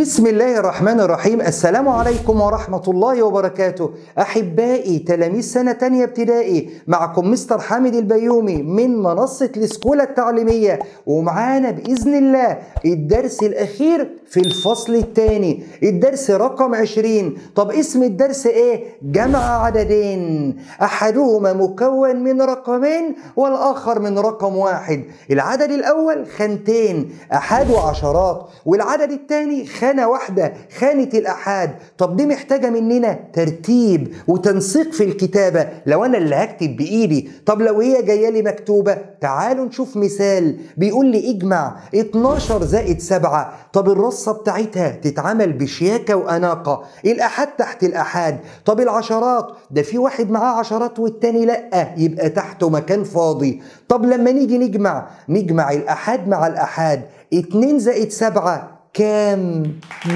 بسم الله الرحمن الرحيم السلام عليكم ورحمة الله وبركاته أحبائي تلاميذ سنة تانية ابتدائي معكم مستر حامد البيومي من منصة الإسكولة التعليمية ومعانا بإذن الله الدرس الأخير في الفصل الثاني الدرس رقم 20 طب اسم الدرس ايه؟ جمع عددين أحدهما مكون من رقمين والآخر من رقم واحد العدد الأول خانتين أحد وعشرات والعدد الثاني خانتين خانة واحدة خانة الأحاد طب دي محتاجة مننا ترتيب وتنسيق في الكتابة لو أنا اللي هكتب بإيدي طب لو هي جاية لي مكتوبة تعالوا نشوف مثال بيقول لي اجمع 12 زائد 7 طب الرصة بتاعتها تتعمل بشياكة وأناقة الأحاد تحت الأحاد طب العشرات ده في واحد معاه عشرات والتاني لأ يبقى تحته مكان فاضي طب لما نيجي نجمع نجمع الأحاد مع الأحاد 2 زائد 7 كام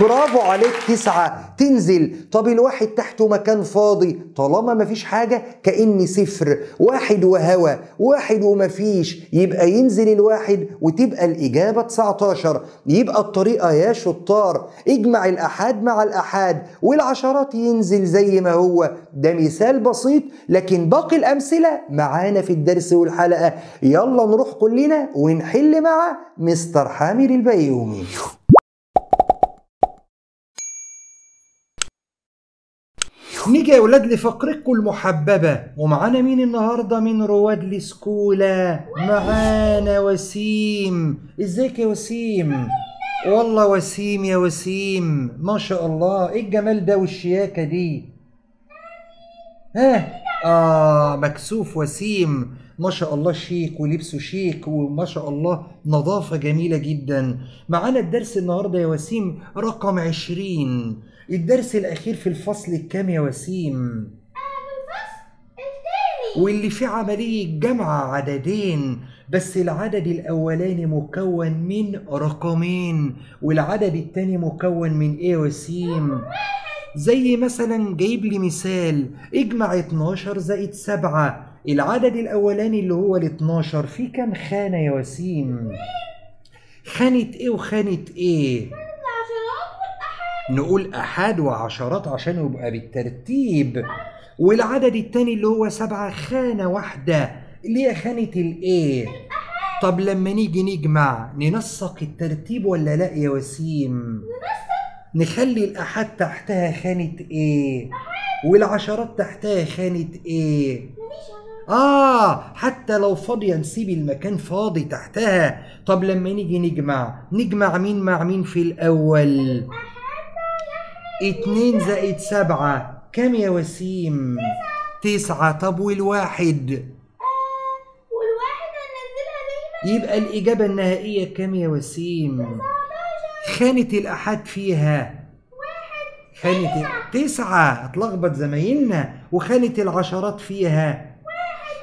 برافو عليك تسعة تنزل طب الواحد تحته مكان فاضي طالما مفيش حاجة كأني صفر واحد وهوى واحد ومفيش يبقى ينزل الواحد وتبقى الإجابة 19 يبقى الطريقة يا شطار اجمع الأحاد مع الأحاد والعشرات ينزل زي ما هو ده مثال بسيط لكن باقي الأمثلة معانا في الدرس والحلقة يلا نروح كلنا ونحل مع مستر حامد البيومي نيجي يا ولاد لفقرتكم المحببه ومعانا مين النهارده من رواد لسكولا معانا وسيم ازيك يا وسيم والله وسيم يا وسيم ما شاء الله ايه الجمال ده والشياكه دي ها آه مكسوف وسيم ما شاء الله شيك ولبسه شيك وما شاء الله نظافة جميلة جدا معانا الدرس النهاردة يا وسيم رقم 20 الدرس الأخير في الفصل الكام يا وسيم؟ آه، واللي فيه عملية جمع عددين بس العدد الأولاني مكون من رقمين والعدد التاني مكون من إيه وسيم؟ زي مثلا جايب لي مثال اجمع 12 زائد 7 العدد الاولاني اللي هو ال 12 في كام خانه يا وسيم خانه ايه وخانه ايه نقول احاد وعشرات عشان يبقى بالترتيب والعدد الثاني اللي هو سبعة خانة واحدة اللي هي خانة الايه طب لما نيجي نجمع ننسق الترتيب ولا لا يا وسيم نخلي الأحاد تحتها خانة إيه والعشرات تحتها خانة إيه آه حتى لو فاضية نسيب المكان فاضي تحتها طب لما نيجي نجمع نجمع مين مع مين في الأول اتنين زائد سبعة كم يا وسيم تسعة طب والواحد يبقى الإجابة النهائية كم يا وسيم خانة الأحد فيها خانة تسعة اتلخبط زمايلنا وخانة العشرات فيها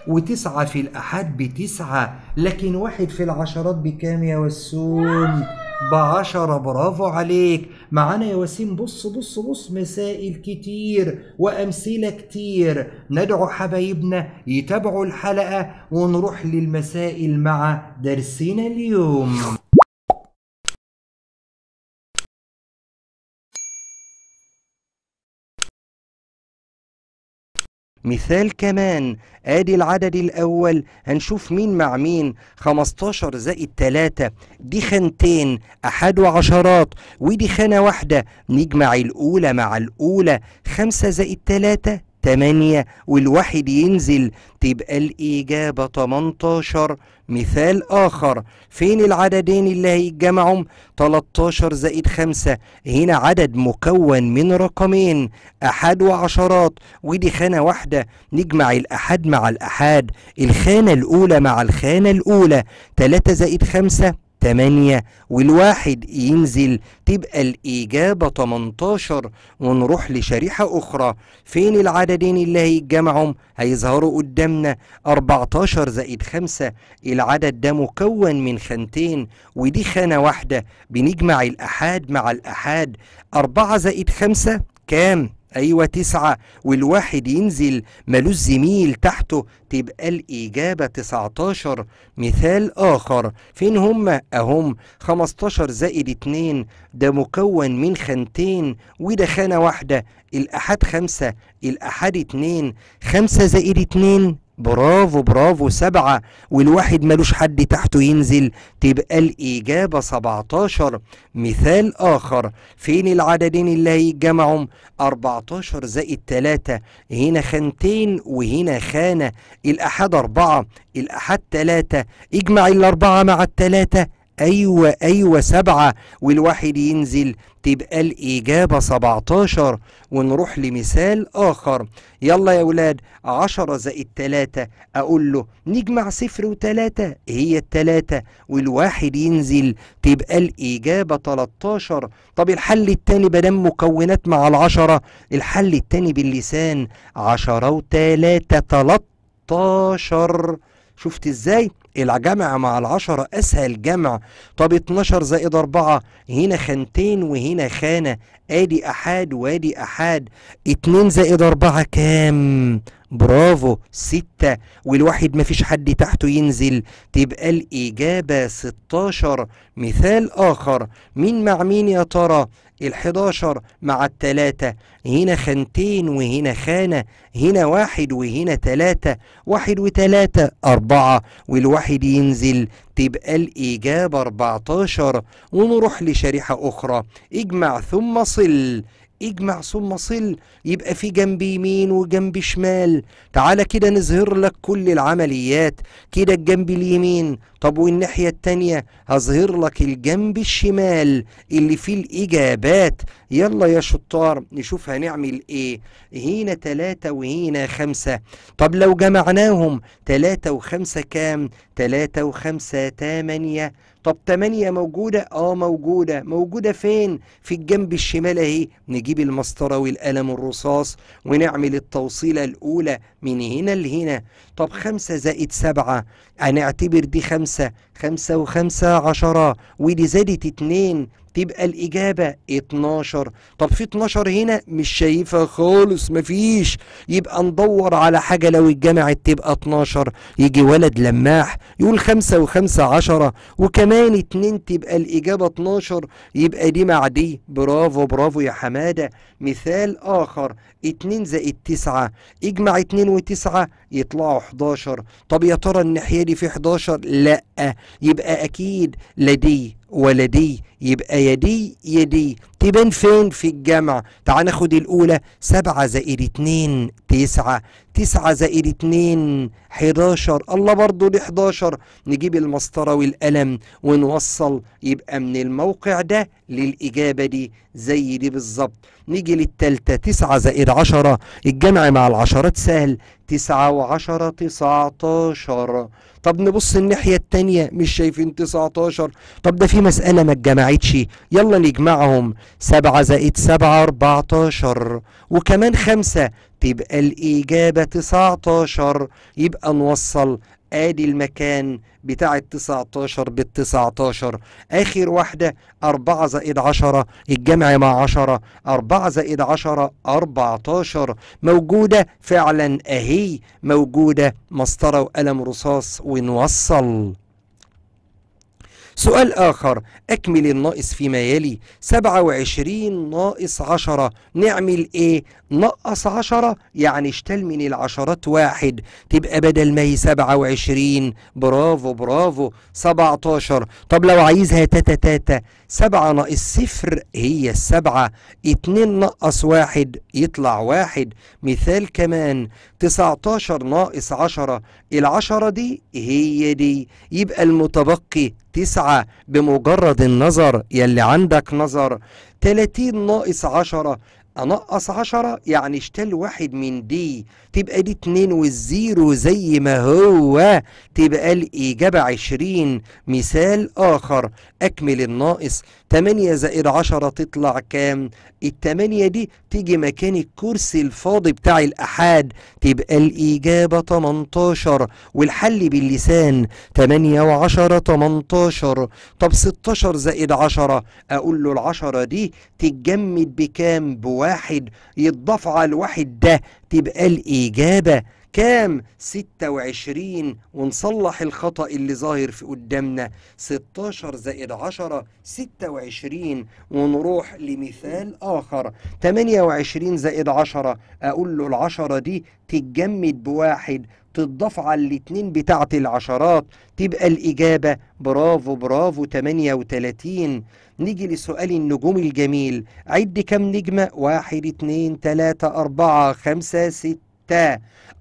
وتسعة في الأحد بتسعة لكن واحد في العشرات بكام يا وسوم بعشرة برافو عليك معانا يا وسيم بص بص بص مسائل كتير وأمثلة كتير ندعو حبايبنا يتابعوا الحلقة ونروح للمسائل مع درسنا اليوم مثال كمان ادي العدد الاول هنشوف مين مع مين 15 زائد 3 دي خانتين احد وعشرات ودي خانه واحده نجمع الاولى مع الاولى 5 زائد 3 8 والواحد ينزل تبقى الإجابة 18 مثال آخر فين العددين اللي هيتجمعهم 13 زائد 5 هنا عدد مكون من رقمين أحد وعشرات ودي خانة واحدة نجمع الأحد مع الأحاد الخانة الأولى مع الخانة الأولى 3 زائد 5 تمانية والواحد ينزل تبقى الإجابة 18 ونروح لشريحة أخرى فين العددين اللي هيتجمعهم هيظهروا قدامنا 14 زائد 5 العدد ده مكون من خانتين ودي خانة واحدة بنجمع الأحاد مع الأحاد 4 زائد 5 كام؟ أيوة تسعة والواحد ينزل ملوش زميل تحته تبقى الإجابة تسعتاشر مثال آخر فين هما أهم خمستاشر زائد اتنين ده مكون من خانتين وده خانة واحدة الأحد خمسة الأحد اتنين خمسة زائد اتنين برافو برافو سبعة والواحد ملوش حد تحته ينزل تبقى الإجابة سبعتاشر مثال آخر فين العددين اللي هيتجمعهم أربعتاشر زائد تلاتة هنا خانتين وهنا خانة الأحد أربعة الأحد تلاتة اجمع الأربعة مع التلاتة أيوة أيوة سبعة والواحد ينزل تبقى الإجابة 17 ونروح لمثال آخر يلا يا ولاد 10 زائد تلاتة أقول له نجمع صفر وتلاتة هي التلاتة والواحد ينزل تبقى الإجابة 13 طب الحل التاني بدم مكونات مع العشرة الحل التاني باللسان 10 وتلاتة 13 شفت ازاي الجمع مع العشرة اسهل جمع طب 12 زائد 4 هنا خانتين وهنا خانة ادي احاد وادي احاد 2 زائد 4 كام برافو ستة والواحد مفيش حد تحته ينزل تبقى الإجابة ستاشر مثال آخر مين مع مين يا ترى الحداشر مع التلاتة هنا خانتين وهنا خانة هنا واحد وهنا تلاتة واحد وتلاتة أربعة والواحد ينزل تبقى الإجابة أربعتاشر ونروح لشريحة أخرى اجمع ثم صل اجمع ثم صل يبقى في جنب يمين وجنب شمال تعالى كده نظهر لك كل العمليات كده الجنب اليمين طب والناحية التانية هظهر لك الجنب الشمال اللي فيه الإجابات يلا يا شطار نشوف هنعمل ايه هنا تلاتة وهنا خمسة طب لو جمعناهم تلاتة وخمسة كام تلاتة وخمسة تمانية طب تمانية موجودة اه موجودة موجودة فين في الجنب الشمال اهي نجيب المسطرة والقلم الرصاص ونعمل التوصيلة الاولى من هنا لهنا طب خمسة زائد سبعة هنعتبر دي خمسة خمسة وخمسة عشرة ودي زادت اتنين تبقى الإجابة 12 طب في 12 هنا مش شايفها خالص مفيش يبقى ندور على حاجة لو اتجمعت تبقى 12 يجي ولد لماح يقول 5 و5 10 وكمان 2 تبقى الإجابة 12 يبقى دي مع دي برافو برافو يا حمادة مثال آخر 2 زائد 9 اجمع 2 وتسعة يطلعوا 11 طب يا ترى الناحية دي في 11 لأ يبقى اكيد لدي ولدي يبقى يدي يدي تبان فين في الجمع تعال ناخد الأولى سبعة زائد اتنين تسعة تسعة زائد اتنين حداشر الله برضو دي حداشر نجيب المسطرة والقلم ونوصل يبقى من الموقع ده للإجابة دي زي دي بالظبط نيجي للتالتة تسعة زائد عشرة الجمع مع العشرات سهل تسعة وعشرة تسعتاشر طب نبص الناحية التانية مش شايفين تسعتاشر طب ده في مسألة ما اتجمعتش يلا نجمعهم سبعة زائد سبعة أربعتاشر وكمان خمسة تبقى الإجابة تسعتاشر يبقى نوصل ادي المكان بتاع التسعتاشر بالتسعتاشر اخر واحدة اربعة زائد عشرة الجمع مع عشرة اربعة زائد عشرة اربعتاشر موجودة فعلا اهي موجودة مسطرة وقلم رصاص ونوصل سؤال آخر أكمل الناقص فيما يلي 27 ناقص 10 نعمل إيه؟ نقص 10 يعني اشتل من العشرات واحد تبقى بدل ما هي 27 برافو برافو 17 طب لو عايزها تاتا تاتا 7 ناقص صفر هي السبعة 2 نقص واحد يطلع واحد مثال كمان 19 ناقص 10 العشرة دي هي دي يبقى المتبقي تسعة بمجرد النظر يلي عندك نظر تلاتين ناقص عشرة أنقص عشرة يعني اشتل واحد من دي تبقى دي اتنين والزيرو زي ما هو تبقى الإجابة عشرين مثال آخر أكمل الناقص تمانية زائد عشرة تطلع كام التمانية دي تيجي مكان الكرسي الفاضي بتاع الأحاد تبقى الإجابة 18 والحل باللسان 8 وعشرة 18 طب 16 زائد 10 أقول له العشرة دي تتجمد بكام بواحد يتضاف على الواحد ده تبقى الإجابة الإجابة كام 26 ونصلح الخطأ اللي ظاهر في قدامنا 16 زائد 10 26 ونروح لمثال آخر 28 زائد 10 أقول له العشرة دي تتجمد بواحد تضاف على الاتنين بتاعة العشرات تبقى الإجابة برافو برافو 38 نيجي لسؤال النجوم الجميل عد كم نجمة 1 2 3 4 5 6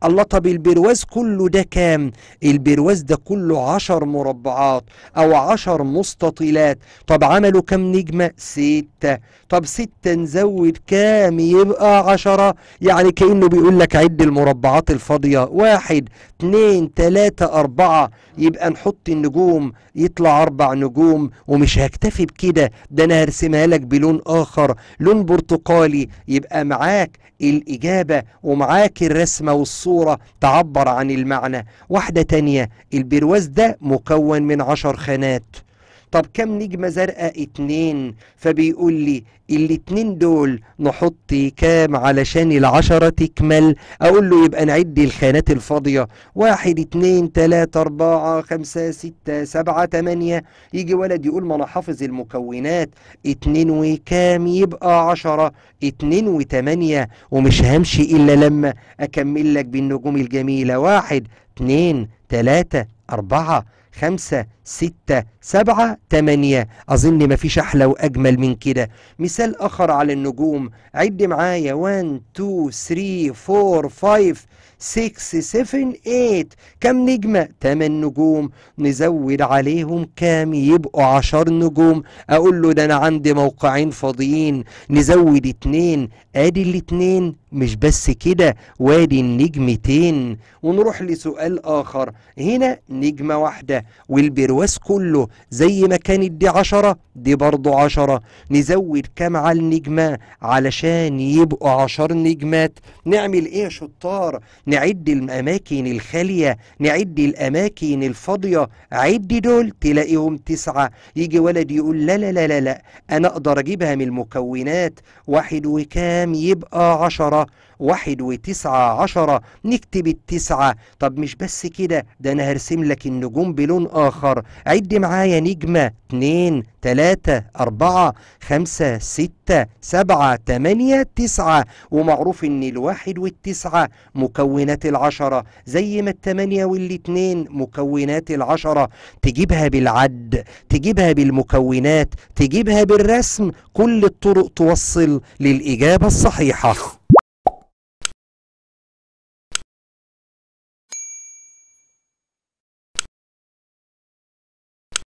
الله طب البرواز كله ده كام البرواز ده كله عشر مربعات او عشر مستطيلات طب عملوا كام نجمة ستة طب ستة نزود كام يبقى عشرة يعني كأنه بيقول لك عد المربعات الفاضية واحد اتنين تلاتة اربعة يبقى نحط النجوم يطلع اربع نجوم ومش هكتفي بكده ده انا هرسمها لك بلون اخر لون برتقالي يبقى معاك الاجابة ومعاك الرسم الرسمة والصورة تعبر عن المعنى واحدة تانية البرواز ده مكون من عشر خانات طب كم نجمة زرقاء اتنين فبيقول لي الاتنين دول نحط كام علشان العشرة تكمل اقول له يبقى نعد الخانات الفاضية واحد اتنين تلاتة اربعة خمسة ستة سبعة تمانية يجي ولد يقول ما انا حافظ المكونات اتنين وكام يبقى عشرة اتنين وتمانية ومش همشي الا لما اكمل لك بالنجوم الجميلة واحد اتنين تلاتة اربعة خمسة ستة سبعة تمانية أظن مفيش أحلى وأجمل من كده مثال آخر على النجوم عد معايا 1 2 3 4 5 6 7 8 كم نجمة؟ 8 نجوم نزود عليهم كام يبقوا 10 نجوم أقول له ده أنا عندي موقعين فاضيين نزود 2 أدي الاتنين مش بس كده وادي النجمتين ونروح لسؤال آخر هنا نجمة واحدة والبرواز كله زي ما كانت دي عشرة دي برضو عشرة نزود كام على النجمة علشان يبقوا عشر نجمات نعمل ايه يا شطار نعد الاماكن الخالية نعد الاماكن الفاضية عد دول تلاقيهم تسعة يجي ولد يقول لا لا لا لا, لا. انا اقدر اجيبها من المكونات واحد وكام يبقى عشرة واحد وتسعة عشرة نكتب التسعة طب مش بس كده ده أنا هرسم لك النجوم بلون آخر عد معايا نجمة اتنين تلاتة أربعة خمسة ستة سبعة تمانية تسعة ومعروف إن الواحد والتسعة مكونات العشرة زي ما التمانية والاتنين مكونات العشرة تجيبها بالعد تجيبها بالمكونات تجيبها بالرسم كل الطرق توصل للإجابة الصحيحة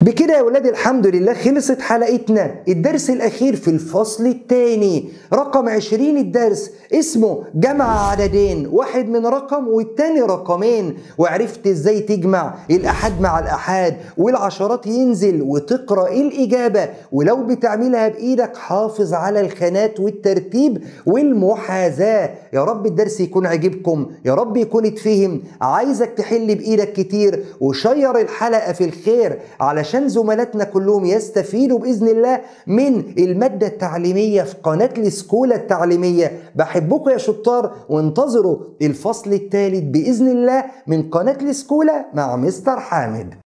بكده يا ولاد الحمد لله خلصت حلقتنا الدرس الأخير في الفصل الثاني رقم 20 الدرس اسمه جمع عددين واحد من رقم والتاني رقمين وعرفت ازاي تجمع الأحد مع الأحاد والعشرات ينزل وتقرأ الإجابة ولو بتعملها بإيدك حافظ على الخانات والترتيب والمحاذاة يا رب الدرس يكون عجبكم يا رب يكون اتفهم عايزك تحل بإيدك كتير وشير الحلقة في الخير علشان عشان زملاتنا كلهم يستفيدوا باذن الله من الماده التعليميه في قناه السكولا التعليميه بحبكم يا شطار وانتظروا الفصل الثالث باذن الله من قناه السكولا مع مستر حامد